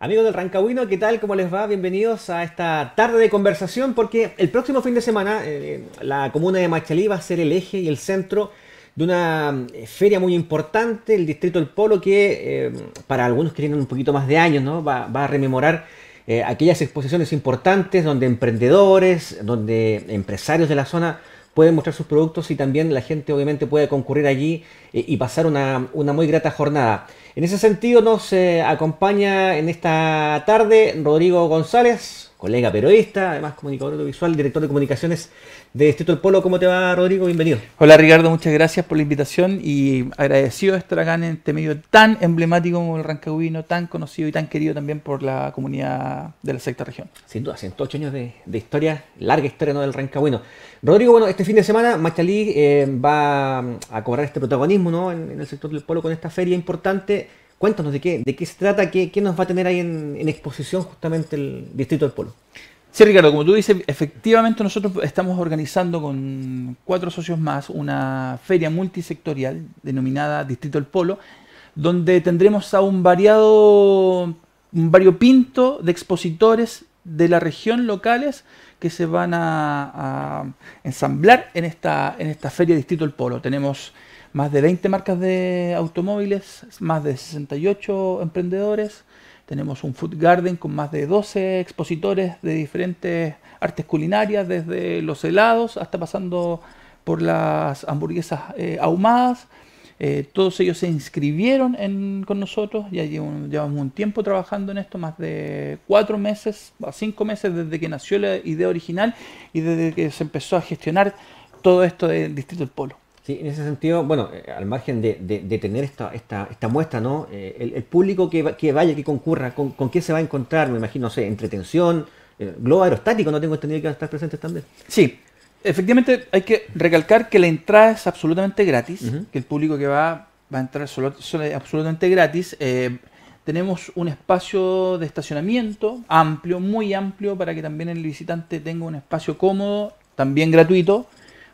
Amigos del Rancagüino, ¿qué tal? ¿Cómo les va? Bienvenidos a esta tarde de conversación porque el próximo fin de semana eh, la comuna de Machalí va a ser el eje y el centro de una eh, feria muy importante, el Distrito del Polo, que eh, para algunos que tienen un poquito más de años ¿no? va, a rememorar aquellas exposiciones importantes donde emprendedores, donde empresarios de la zona pueden mostrar sus productos y también la gente obviamente puede concurrir allí eh, y pasar una, una, muy grata jornada. En ese sentido nos eh, acompaña en esta tarde Rodrigo González, colega periodista, además comunicador audiovisual, director de comunicaciones de Distrito del Polo. ¿Cómo te va, Rodrigo? Bienvenido. Hola, Ricardo, muchas gracias por la invitación y agradecido de estar acá en este medio tan emblemático como el Rancagüino, tan conocido y tan querido también por la comunidad de la sexta región. Sin duda, 108 años de, historia, larga historia del Rancagüino. Rodrigo, bueno, este fin de semana Machalí eh, va mm, a cobrar este protagonismo en el sector del Polo con esta feria importante Cuéntanos de qué, de qué se trata, qué, nos va a tener ahí en, exposición justamente el Distrito del Polo. Sí, Ricardo, como tú dices, efectivamente nosotros estamos organizando con cuatro socios más una feria multisectorial denominada Distrito del Polo, donde tendremos a un variado, un variopinto de expositores de la región locales que se van a, ensamblar en esta, en esta feria Distrito del Polo. Tenemos más de 20 marcas de automóviles, más de 68 emprendedores. Tenemos un food garden con más de 12 expositores de diferentes artes culinarias, desde los helados hasta pasando por las hamburguesas eh, ahumadas. Eh, todos ellos se inscribieron con nosotros, ya llevamos, un tiempo trabajando en esto, más de cuatro meses, a cinco meses desde que nació la idea original y desde que se empezó a gestionar todo esto del Distrito del Polo en ese sentido, bueno, eh, al margen de, tener esta, esta, muestra, ¿no? Eh, el, público que, que, vaya, que concurra, con, con, qué se va a encontrar? Me imagino, no sé, entretención, eh, globo aerostático, no tengo entendido que van a estar presente también. Sí, efectivamente hay que recalcar que la entrada es absolutamente gratis, que el público que va va a entrar solo, absolutamente gratis. tenemos un espacio de estacionamiento amplio, muy amplio, para que también el visitante tenga un espacio cómodo, también gratuito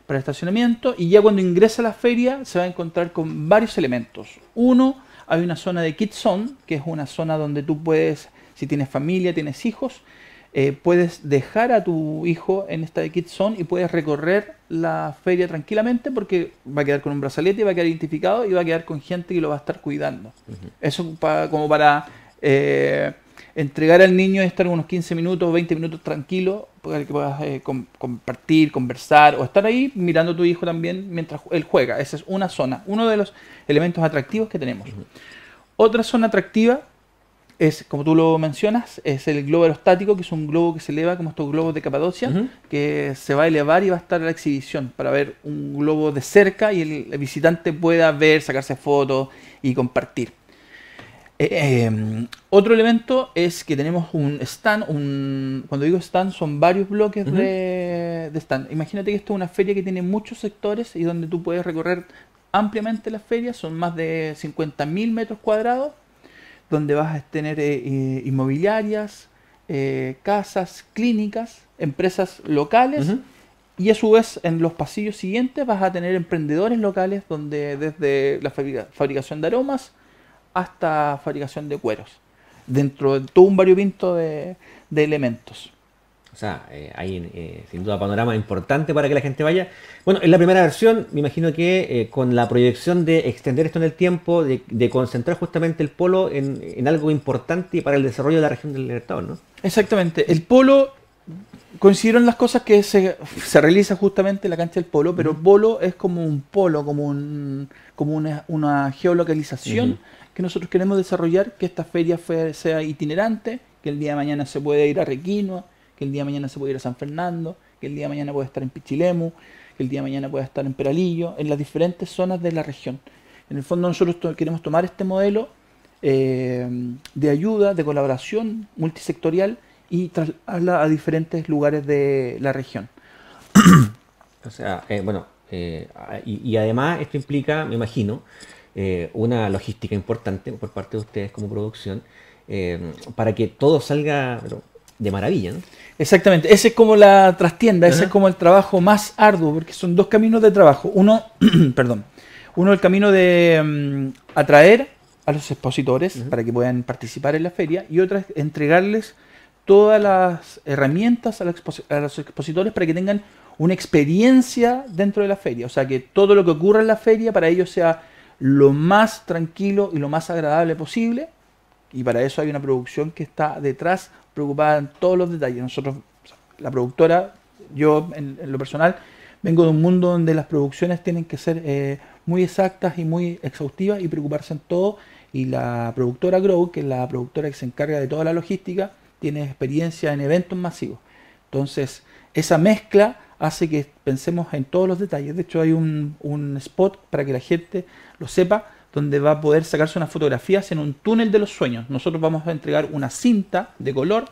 para estacionamiento y ya cuando ingresa a la feria se va a encontrar con varios elementos. Uno, hay una zona de Kids Zone, que es una zona donde tú puedes, si tienes familia, tienes hijos, eh, puedes dejar a tu hijo en esta de Kids Zone y puedes recorrer la feria tranquilamente porque va a quedar con un brazalete, va a quedar identificado y va a quedar con gente que lo va a estar cuidando. Eso como para... Eh, entregar al niño y estar unos 15 minutos, 20 minutos tranquilo, para que puedas eh, compartir, conversar o estar ahí mirando a tu hijo también mientras él juega. Esa es una zona, uno de los elementos atractivos que tenemos. Otra zona atractiva es, como tú lo mencionas, es el globo aerostático, que es un globo que se eleva como estos globos de Capadocia, que se va a elevar y va a estar a la exhibición para ver un globo de cerca y el visitante pueda ver, sacarse fotos y compartir. Eh, em, otro elemento es que tenemos un stand, un, cuando digo stand son varios bloques de, stand. Imagínate que esto es una feria que tiene muchos sectores y donde tú puedes recorrer ampliamente la feria, son más de 50.000 metros cuadrados, donde vas a tener eh, inmobiliarias, eh, casas, clínicas, empresas locales. Y a su vez, en los pasillos siguientes vas a tener emprendedores locales donde desde la fabricación de aromas, hasta fabricación de cueros, dentro de todo un variopinto de, elementos. O sea, eh, hay eh, sin duda panorama importante para que la gente vaya. Bueno, en la primera versión, me imagino que eh, con la proyección de extender esto en el tiempo, de, concentrar justamente el polo en, en, algo importante para el desarrollo de la región del Libertador, ¿no? Exactamente. El polo coincidieron las cosas que se, se realiza justamente en la cancha del polo, pero polo es como un polo, como, un, como una, geolocalización que nosotros queremos desarrollar, que esta feria sea itinerante, que el día de mañana se puede ir a Requinoa, que el día de mañana se puede ir a San Fernando, que el día de mañana puede estar en Pichilemu, que el día de mañana puede estar en Peralillo, en las diferentes zonas de la región. En el fondo nosotros queremos tomar este modelo eh, de ayuda, de colaboración multisectorial, y trasladarla a diferentes lugares de la región. o sea, eh, bueno, eh, y, además esto implica, me imagino, eh, una logística importante por parte de ustedes como producción para que todo salga de maravilla. Exactamente, ese es como la trastienda, ese es como el trabajo más arduo, porque son dos caminos de trabajo. Uno, perdón, uno el camino de mm, atraer a los expositores para que puedan participar en la feria y otra es entregarles todas las herramientas a, los expositores para que tengan una experiencia dentro de la feria. O sea, que todo lo que ocurra en la feria para ellos sea lo más tranquilo y lo más agradable posible. Y para eso hay una producción que está detrás, preocupada en todos los detalles. Nosotros, la productora, yo en, lo personal, vengo de un mundo donde las producciones tienen que ser eh, muy exactas y muy exhaustivas y preocuparse en todo. Y la productora Grow, que es la productora que se encarga de toda la logística, tiene experiencia en eventos masivos. Entonces, esa mezcla hace que pensemos en todos los detalles. De hecho, hay un, spot para que la gente lo sepa, donde va a poder sacarse unas fotografías en un túnel de los sueños. Nosotros vamos a entregar una cinta de color,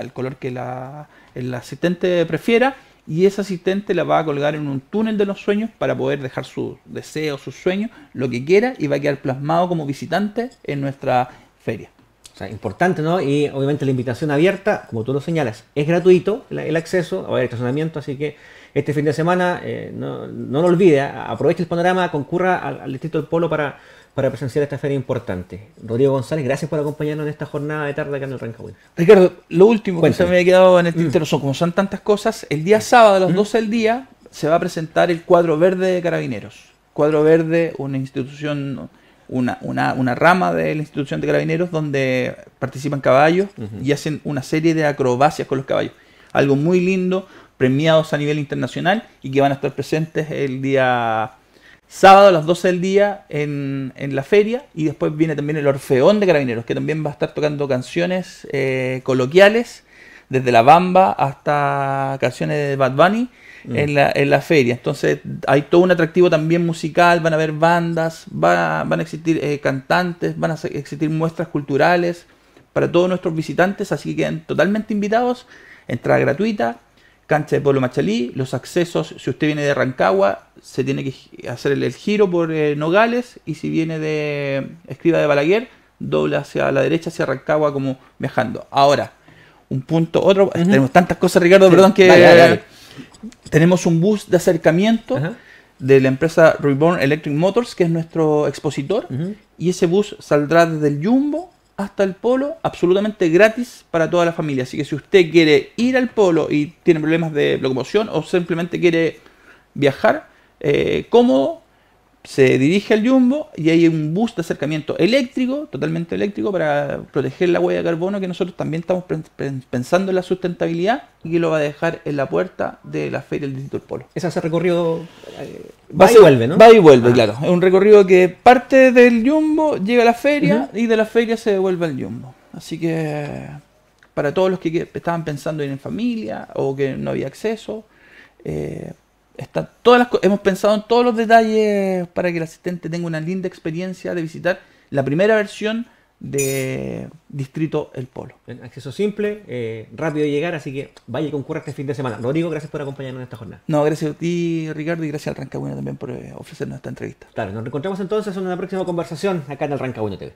el color que el asistente prefiera, y ese asistente la va a colgar en un túnel de los sueños para poder dejar su deseo, sus sueños, lo que quiera, y va a quedar plasmado como visitante en nuestra feria. O sea, importante, ¿no? Y obviamente la invitación abierta, como tú lo señalas, es gratuito el, acceso, a estacionamiento, así que este fin de semana eh, no, lo olvide, aproveche el panorama, concurra al, Distrito del Polo para, para presenciar esta feria importante. Rodrigo González, gracias por acompañarnos en esta jornada de tarde acá en el Rancagüe. Ricardo, lo último que se me ha quedado en el mm. tintero como son tantas cosas, el día sábado a las 12 mm. del día se va a presentar el cuadro verde de Carabineros. Cuadro Verde, una institución una, una, rama de la institución de carabineros donde participan caballos y hacen una serie de acrobacias con los caballos. Algo muy lindo, premiados a nivel internacional y que van a estar presentes el día sábado a las 12 del día en, en la feria y después viene también el Orfeón de Carabineros que también va a estar tocando canciones eh, coloquiales desde La Bamba hasta canciones de Bad Bunny en, la, en, la, feria. Entonces hay todo un atractivo también musical, van a haber bandas, va, van a existir eh, cantantes, van a existir muestras culturales para todos nuestros visitantes, así que quedan totalmente invitados, entrada gratuita, cancha de Pueblo Machalí, los accesos, si usted viene de Rancagua, se tiene que hacer el, giro por eh, Nogales y si viene de Escriba de Balaguer, dobla hacia la derecha, hacia Rancagua como viajando. Ahora, un punto, otro, tenemos tantas cosas Ricardo, perdón que tenemos un bus de acercamiento de la empresa Reborn Electric Motors, que es nuestro expositor, y ese bus saldrá desde el Jumbo hasta el Polo, absolutamente gratis para toda la familia. Así que si usted quiere ir al Polo y tiene problemas de locomoción o simplemente quiere viajar eh, cómodo, se dirige al Jumbo y hay un bus de acercamiento eléctrico, totalmente eléctrico, para proteger la huella de carbono que nosotros también estamos pensando en la sustentabilidad y que lo va a dejar en la puerta de la feria del Distrito del Polo. Ese el recorrido eh, va, y vuelve, ¿no? Va y vuelve, ah. claro. Es un recorrido que parte del Jumbo, llega a la feria y de la feria se devuelve al Jumbo. Así que para todos los que estaban pensando en ir en familia o que no había acceso, eh, Está, todas las, hemos pensado en todos los detalles para que el asistente tenga una linda experiencia de visitar la primera versión de Distrito El Polo. acceso simple, eh, rápido de llegar, así que vaya y concurra este fin de semana. lo digo gracias por acompañarnos en esta jornada. No, gracias a ti, Ricardo, y gracias al Rancagüino también por eh, ofrecernos esta entrevista. Claro, nos encontramos entonces en una próxima conversación acá en el Rancagüino TV.